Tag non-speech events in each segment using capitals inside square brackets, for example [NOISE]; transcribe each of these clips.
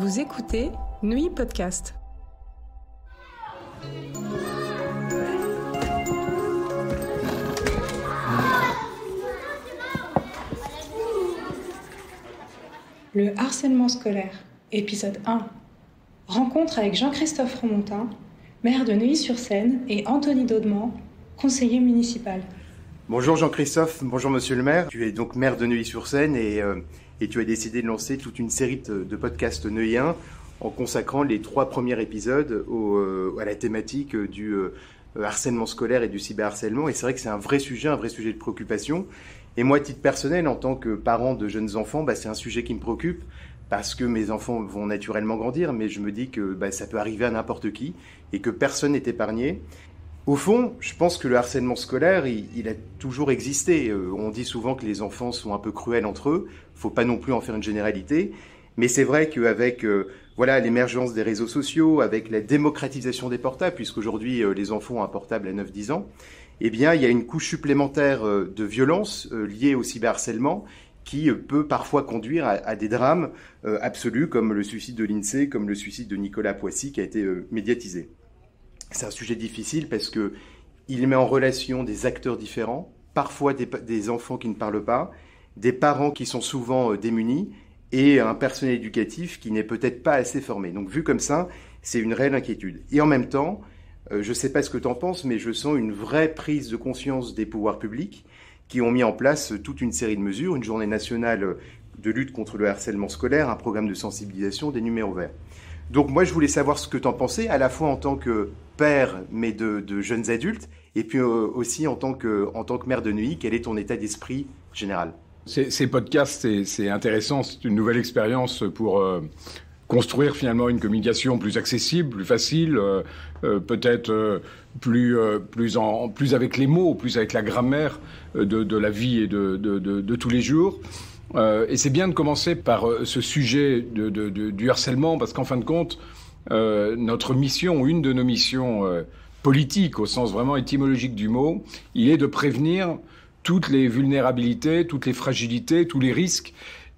Vous écoutez Nuit Podcast. Le harcèlement scolaire, épisode 1. Rencontre avec Jean-Christophe Remontin, maire de Neuilly-sur-Seine, et Anthony Daudemont, conseiller municipal. Bonjour Jean-Christophe, bonjour Monsieur le maire. Tu es donc maire de Neuilly-sur-Seine et euh, et tu as décidé de lancer toute une série de podcasts Neuillens en consacrant les trois premiers épisodes euh, à la thématique du euh, harcèlement scolaire et du cyberharcèlement. Et c'est vrai que c'est un vrai sujet, un vrai sujet de préoccupation. Et moi, à titre personnel, en tant que parent de jeunes enfants, bah, c'est un sujet qui me préoccupe parce que mes enfants vont naturellement grandir, mais je me dis que bah, ça peut arriver à n'importe qui et que personne n'est épargné. Au fond, je pense que le harcèlement scolaire, il, a toujours existé. Euh, on dit souvent que les enfants sont un peu cruels entre eux. Faut pas non plus en faire une généralité. Mais c'est vrai qu'avec euh, voilà l'émergence des réseaux sociaux, avec la démocratisation des portables, puisqu'aujourd'hui euh, les enfants ont un portable à 9-10 ans, eh bien il y a une couche supplémentaire euh, de violence liée au cyberharcèlement qui peut parfois conduire à, à des drames absolus comme le suicide de l'INSEE, comme le suicide de Nicolas Poissy qui a été médiatisé. C'est un sujet difficile parce que il met en relation des acteurs différents, parfois des, des enfants qui ne parlent pas, des parents qui sont souvent euh, démunis et un personnel éducatif qui n'est peut-être pas assez formé. Donc vu comme ça, c'est une réelle inquiétude. Et en même temps, euh, je ne sais pas ce que tu en penses, mais je sens une vraie prise de conscience des pouvoirs publics qui ont mis en place euh, toute une série de mesures, une journée nationale de lutte contre le harcèlement scolaire, un programme de sensibilisation, des numéros verts. Donc moi, je voulais savoir ce que tu en pensais, à la fois en tant que père, mais de, jeunes adultes, et puis euh, aussi en tant, que, en tant que mère de nuit, quel est ton état d'esprit général ces, podcasts, c'est intéressant, c'est une nouvelle expérience pour euh, construire finalement une communication plus accessible, plus facile, euh, peut-être plus, plus, plus avec les mots, plus avec la grammaire de, de la vie et de, de, de tous les jours. Euh, et c'est bien de commencer par euh, ce sujet du harcèlement, parce qu'en fin de compte, euh, notre mission, une de nos missions politiques, au sens vraiment étymologique du mot, il est de prévenir toutes les vulnérabilités, toutes les fragilités, tous les risques.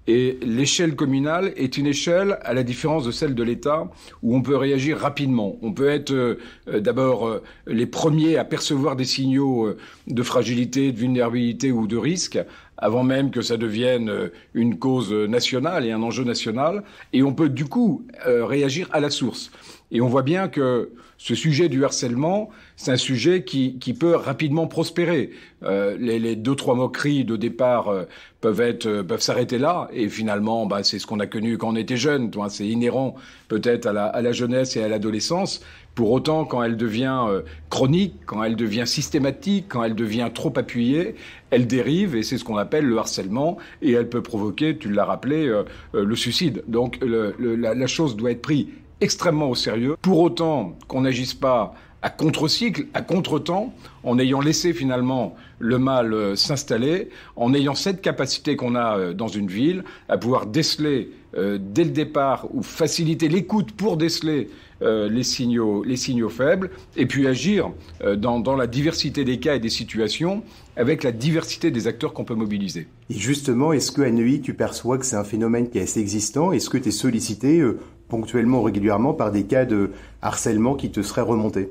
Et l'échelle communale est une échelle, à la différence de celle de l'État, où on peut réagir rapidement. On peut être d'abord les premiers à percevoir des signaux de fragilité, de vulnérabilité ou de risque, avant même que ça devienne euh, une cause euh, nationale et un enjeu national. Et on peut du coup euh, réagir à la source. Et on voit bien que ce sujet du harcèlement, c'est un sujet qui, peut rapidement prospérer. Euh, les, deux trois moqueries de départ euh, euh, peuvent s'arrêter là, et finalement, bah, c'est ce qu'on a connu quand on était jeune. Hein. c'est inhérent peut-être à la, jeunesse et à l'adolescence. Pour autant, quand elle devient chronique, quand elle devient systématique, quand elle devient trop appuyée, elle dérive et c'est ce qu'on appelle le harcèlement et elle peut provoquer, tu l'as rappelé, le suicide. Donc la chose doit être prise extrêmement au sérieux, pour autant qu'on n'agisse pas à contre-cycle, à contre-temps, en ayant laissé finalement le mal euh, s'installer, en ayant cette capacité qu'on a euh, dans une ville à pouvoir déceler euh, dès le départ ou faciliter l'écoute pour déceler les, signaux, faibles, et puis agir dans, la diversité des cas et des situations avec la diversité des acteurs qu'on peut mobiliser. Et justement, est-ce que à Neuilly, tu perçois que c'est un phénomène qui est assez existant Est-ce que tu es sollicité ponctuellement, régulièrement, par des cas de harcèlement qui te seraient remontés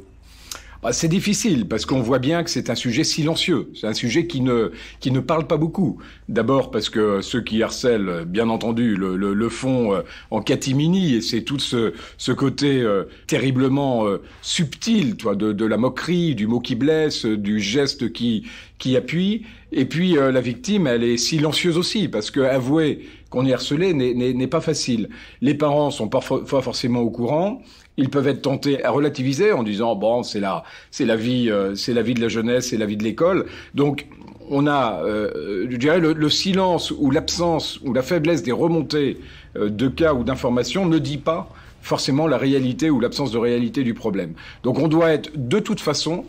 bah, c'est difficile parce qu'on voit bien que c'est un sujet silencieux. C'est un sujet qui ne qui ne parle pas beaucoup. D'abord parce que ceux qui harcèlent, bien entendu, le, font euh, en catimini et c'est tout ce ce côté euh, terriblement euh, subtil, toi, de, la moquerie, du mot qui blesse, du geste qui qui appuie. Et puis la victime, elle est silencieuse aussi parce que avouer qu'on est harcelé n'est pas facile. Les parents sont parfois forcément au courant. Ils peuvent être tentés à relativiser en disant bon c'est la c'est la vie euh, c'est la vie de la jeunesse c'est la vie de l'école. Donc on a, euh, je dirais, le, silence ou l'absence ou la faiblesse des remontées euh, de cas ou d'informations ne dit pas forcément la réalité ou l'absence de réalité du problème. Donc on doit être de toute façon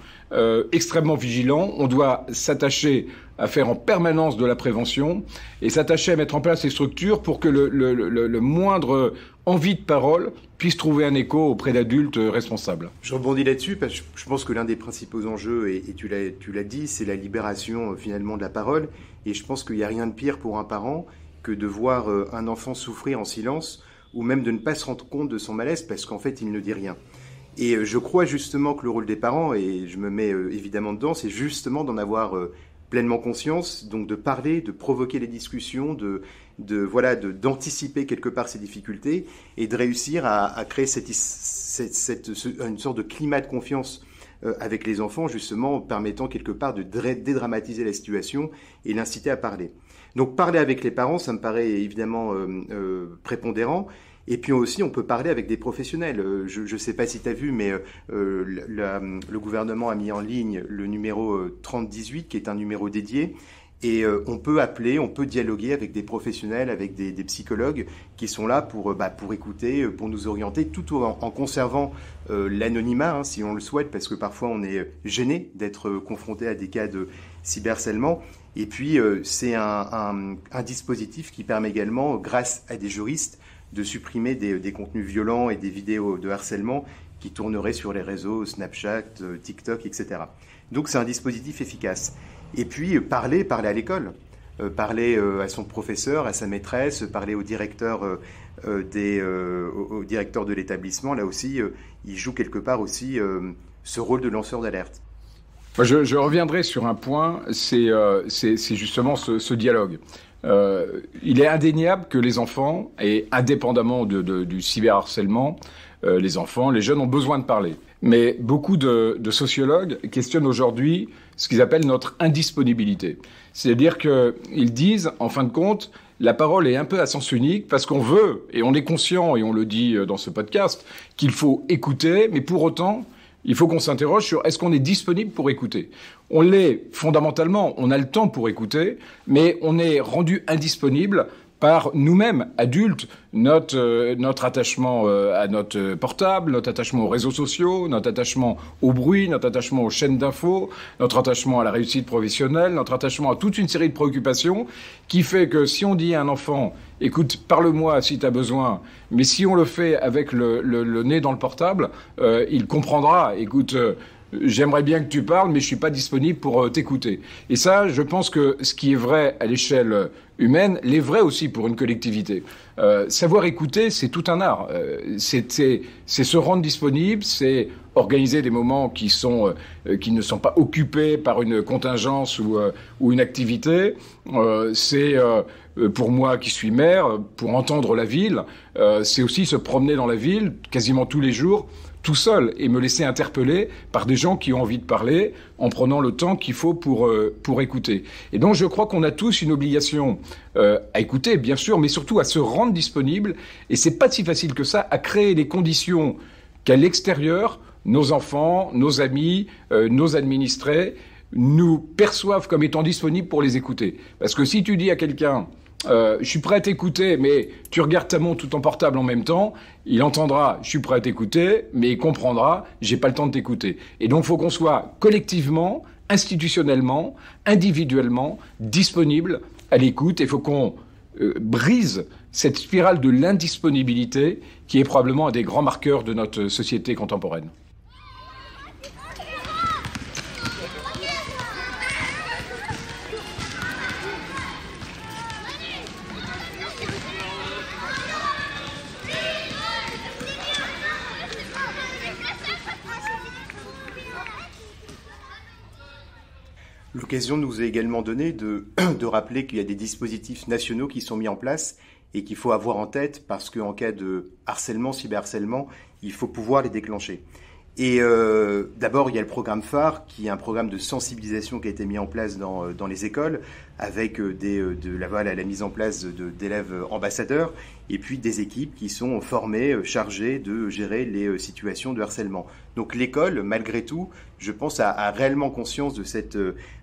extrêmement vigilant, on doit s'attacher à faire en permanence de la prévention et s'attacher à mettre en place ces structures pour que le, moindre envie de parole puisse trouver un écho auprès d'adultes responsables. Je rebondis là-dessus parce que je pense que l'un des principaux enjeux, et, et tu l'as dit, c'est la libération euh, finalement de la parole. Et je pense qu'il n'y a rien de pire pour un parent que de voir euh, un enfant souffrir en silence ou même de ne pas se rendre compte de son malaise parce qu'en fait il ne dit rien. Et euh, je crois justement que le rôle des parents, et je me mets évidemment dedans, c'est justement d'en avoir pleinement conscience, donc de parler, de provoquer les discussions, de, de voilà, de d'anticiper quelque part ces difficultés et de réussir à, à créer cette, cette, cette, une sorte de climat de confiance euh, avec les enfants, justement, permettant quelque part de dédramatiser la situation et l'inciter à parler. Donc parler avec les parents, ça me paraît évidemment euh, euh, prépondérant, et puis aussi, on peut parler avec des professionnels. Euh, je ne sais pas si tu as vu, mais euh, le gouvernement a mis en ligne le numéro 3018, euh, qui est un numéro dédié. Et on peut appeler, on peut dialoguer avec des professionnels, avec des, psychologues qui sont là pour, bah, pour écouter, pour nous orienter, tout en, conservant l'anonymat, hein, si on le souhaite, parce que parfois on est gêné d'être confronté à des cas de cyberharcèlement. Et puis, c'est un dispositif qui permet également, grâce à des juristes, de supprimer des, contenus violents et des vidéos de harcèlement qui tourneraient sur les réseaux Snapchat, euh, TikTok, etc. Donc c'est un dispositif efficace. Et puis euh, parler, parler à l'école, euh, parler à son professeur, à sa maîtresse, parler au directeur, des, au directeur de l'établissement. Là aussi, il joue quelque part aussi ce rôle de lanceur d'alerte. Je, reviendrai sur un point, c'est euh, justement ce, dialogue. Euh, il est indéniable que les enfants, et indépendamment du cyberharcèlement, euh, les enfants, les jeunes ont besoin de parler. Mais beaucoup de, de sociologues questionnent aujourd'hui ce qu'ils appellent notre indisponibilité. C'est-à-dire qu'ils disent, en fin de compte, la parole est un peu à sens unique parce qu'on veut, et on est conscient, et on le dit dans ce podcast, qu'il faut écouter, mais pour autant, il faut qu'on s'interroge sur est-ce qu'on est disponible pour écouter. On l'est fondamentalement, on a le temps pour écouter, mais on est rendu indisponible par nous-mêmes, adultes, notre, euh, notre attachement euh, à notre portable, notre attachement aux réseaux sociaux, notre attachement au bruit, notre attachement aux chaînes d'infos, notre attachement à la réussite professionnelle, notre attachement à toute une série de préoccupations qui fait que si on dit à un enfant, écoute, parle-moi si tu as besoin, mais si on le fait avec le, le, nez dans le portable, euh, il comprendra, écoute, j'aimerais bien que tu parles, mais je suis pas disponible pour euh, t'écouter. Et ça, je pense que ce qui est vrai à l'échelle euh, humaine l'est vrai aussi pour une collectivité. Euh, savoir écouter, c'est tout un art. c'est se rendre disponible, c'est organiser des moments qui, ne sont pas occupés par une contingence ou une activité. c'est pour moi qui suis maire, pour entendre la ville, c'est aussi se promener dans la ville quasiment tous les jours tout seul et me laisser interpeller par des gens qui ont envie de parler en prenant le temps qu'il faut pour, euh, écouter. Et donc je crois qu'on a tous une obligation euh, à écouter, bien sûr, mais surtout à se rendre disponible, et c'est pas si facile que ça, à créer les conditions qu'à l'extérieur, nos enfants, nos amis, euh, nos administrés nous perçoivent comme étant disponibles pour les écouter. Parce que si tu dis à quelqu'un, euh, je suis prêt à t'écouter, mais tu regardes ta montre tout en portable en même temps, il entendra, je suis prêt à t'écouter, mais il comprendra, j'ai pas le temps de t'écouter. Et donc, il faut qu'on soit collectivement, institutionnellement, individuellement, disponible à l'écoute. Et faut qu'on euh, brise cette spirale de l'indisponibilité qui est probablement un des grands marqueurs de notre société contemporaine. L'occasion nous est également donnée [CLEARS THROAT] de, rappeler qu'il y a des dispositifs nationaux qui sont mis en place et qu'il faut avoir en tête parce qu'en cas de harcèlement, cyberharcèlement, il faut pouvoir les déclencher. Et euh, d'abord, il y a le programme phare, qui est un programme de sensibilisation qui a été mis en place dans, euh, dans les écoles, avec euh, des, euh, de à la mise en place d'élèves ambassadeurs, et puis des équipes qui sont formées, chargées de gérer les situations de harcèlement. Donc l'école, malgré tout, je pense, a, réellement conscience de cette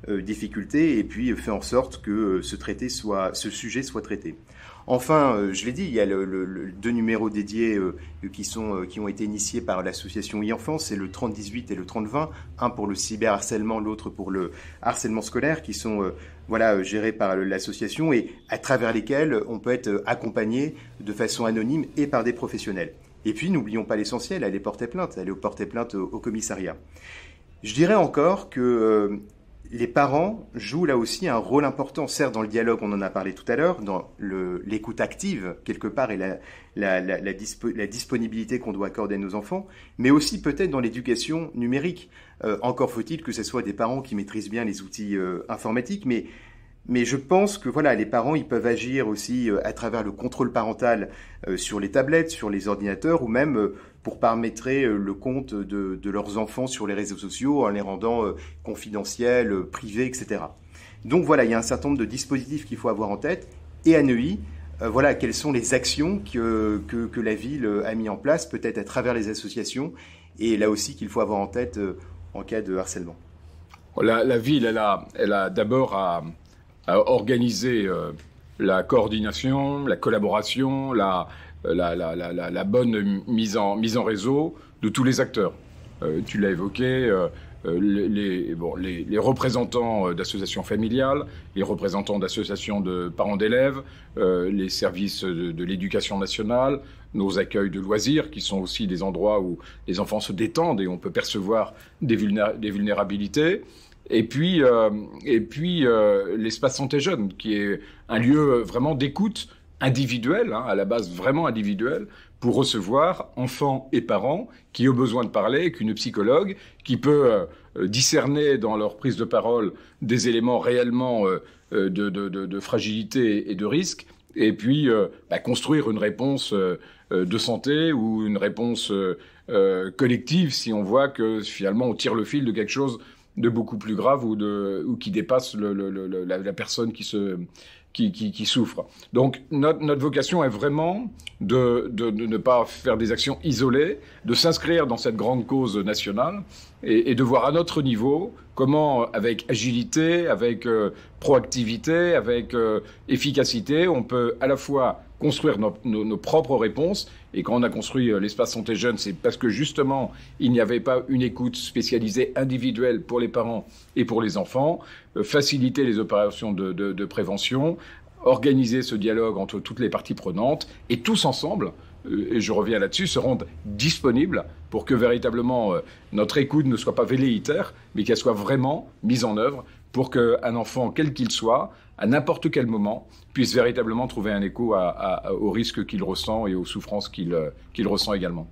difficulté, et puis fait en sorte que ce, traité soit, ce sujet soit traité. Enfin, euh, je l'ai dit, il y a deux numéros dédiés euh, qui, sont, euh, qui ont été initiés par l'association e-enfance, c'est le 30 et le 30-20, un pour le cyberharcèlement, l'autre pour le harcèlement scolaire, qui sont voilà, gérés par l'association et à travers lesquels on peut être accompagné de façon anonyme et par des professionnels. Et puis, n'oublions pas l'essentiel, aller porter plainte, aller porter plainte au commissariat. Je dirais encore que les parents jouent là aussi un rôle important, certes dans le dialogue, on en a parlé tout à l'heure, dans l'écoute active, quelque part, et la, disponibilité qu'on doit accorder à nos enfants, mais aussi peut-être dans l'éducation numérique. Euh, encore faut-il que ce soit des parents qui maîtrisent bien les outils euh, informatiques, mais, je pense que voilà, les parents, ils peuvent agir aussi euh, à travers le contrôle parental sur les tablettes, sur les ordinateurs, ou même pour paramétrer euh, le compte de, leurs enfants sur les réseaux sociaux en les rendant euh, confidentiels, euh, privés, etc. Donc voilà, il y a un certain nombre de dispositifs qu'il faut avoir en tête. Et à Neuilly, voilà quelles sont les actions que, que, la ville a mis en place, peut-être à travers les associations, et là aussi qu'il faut avoir en tête en cas de harcèlement. La, ville, elle a, elle a d'abord à, organiser la coordination, la collaboration, la, euh, la, la, la, la, bonne mise en, mise en réseau de tous les acteurs. Euh, tu l'as évoqué, euh, les, bon, les, représentants d'associations familiales, les représentants d'associations de parents d'élèves, les services de, l'éducation nationale, nos accueils de loisirs, qui sont aussi des endroits où les enfants se détendent et on peut percevoir des, vulnérabilités. Et puis, et puis l'espace santé jeune, qui est un lieu vraiment d'écoute individuel, hein, à la base vraiment individuel, pour recevoir enfants et parents qui ont besoin de parler, qu'une psychologue qui peut euh, euh, discerner dans leur prise de parole des éléments réellement euh, de, de, de, fragilité et de risque, et puis bah, construire une réponse de santé ou une réponse collective si on voit que finalement on tire le fil de quelque chose de beaucoup plus grave ou, de, ou qui dépasse la, personne qui se, qui, souffrent. Donc notre, vocation est vraiment de, ne pas faire des actions isolées, de s'inscrire dans cette grande cause nationale et, de voir à notre niveau comment, avec agilité, avec euh, proactivité, avec euh, efficacité, on peut à la fois construire nos, propres réponses. Et quand on a construit euh, l'espace santé jeune, c'est parce que justement, il n'y avait pas une écoute spécialisée individuelle pour les parents et pour les enfants, euh, faciliter les opérations de, de prévention, organiser ce dialogue entre toutes les parties prenantes et tous ensemble, euh, et je reviens là-dessus, se rendre disponibles pour que véritablement notre écoute ne soit pas velléitaire, mais qu'elle soit vraiment mise en œuvre pour qu'un enfant, quel qu'il soit, à n'importe quel moment, puisse véritablement trouver un écho aux risques qu'il ressent et aux souffrances qu'il euh, ressent également.